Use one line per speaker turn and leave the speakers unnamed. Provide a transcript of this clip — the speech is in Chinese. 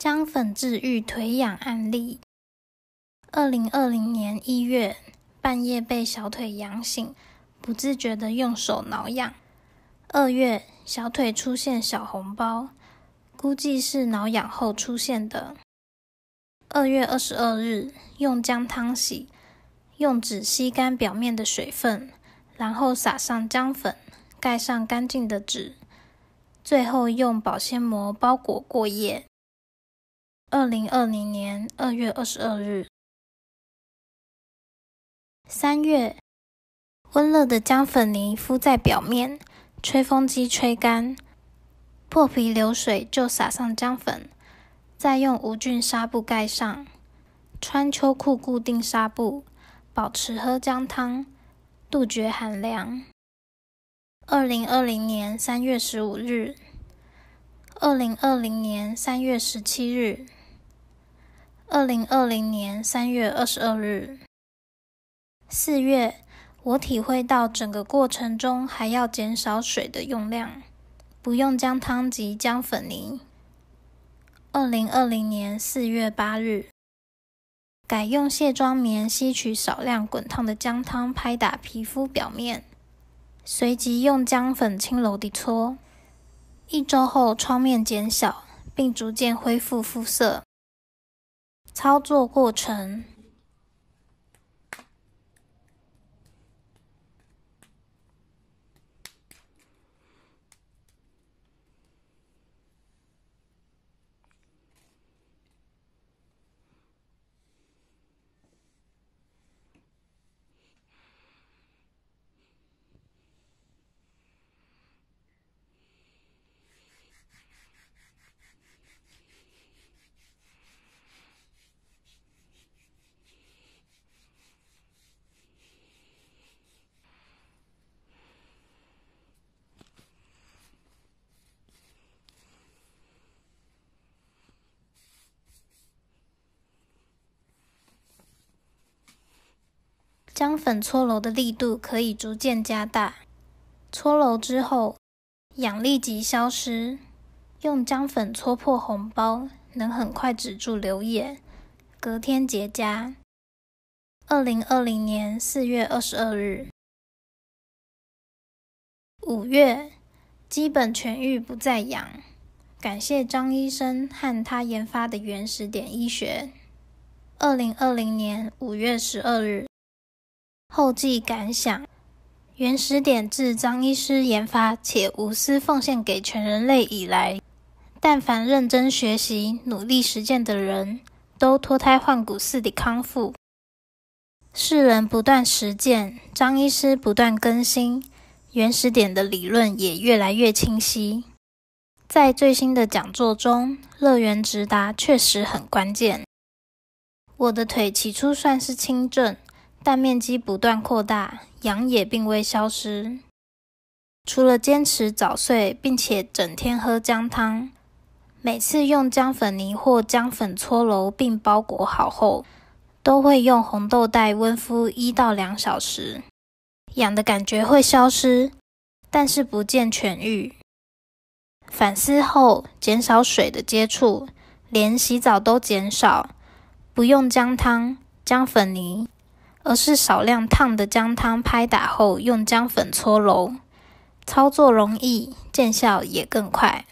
姜粉治愈腿痒案例：二零二零年一月，半夜被小腿痒醒，不自觉的用手挠痒。二月，小腿出现小红包，估计是挠痒后出现的。二月二十二日，用姜汤洗，用纸吸干表面的水分，然后撒上姜粉，盖上干净的纸，最后用保鲜膜包裹过夜。二零二零年二月二十二日，三月，温热的姜粉泥敷在表面，吹风机吹干，破皮流水就撒上姜粉，再用无菌纱布盖上，穿秋裤固定纱布，保持喝姜汤，杜绝寒凉。二零二零年三月十五日，二零二零年三月十七日。二零二零年三月二十二日，四月，我体会到整个过程中还要减少水的用量，不用姜汤及姜粉泥。二零二零年四月八日，改用卸妆棉吸取少量滚烫的姜汤，拍打皮肤表面，随即用姜粉轻柔地搓。一周后，创面减小，并逐渐恢复肤色。操作过程。姜粉搓揉的力度可以逐渐加大。搓揉之后，氧立即消失。用姜粉搓破红包，能很快止住流液，隔天结痂。二零二零年四月二十二日，五月基本痊愈，不再痒。感谢张医生和他研发的原始点医学。二零二零年五月十二日。后继感想：原始点自张医师研发且无私奉献给全人类以来，但凡认真学习、努力实践的人，都脱胎换骨似的康复。世人不断实践，张医师不断更新原始点的理论，也越来越清晰。在最新的讲座中，乐园直达确实很关键。我的腿起初算是轻症。但面积不断扩大，痒也并未消失。除了坚持早睡，并且整天喝姜汤，每次用姜粉泥或姜粉搓揉并包裹好后，都会用红豆袋温敷一到两小时，痒的感觉会消失，但是不见痊愈。反思后，减少水的接触，连洗澡都减少，不用姜汤、姜粉泥。而是少量烫的姜汤拍打后，用姜粉搓揉，操作容易，见效也更快。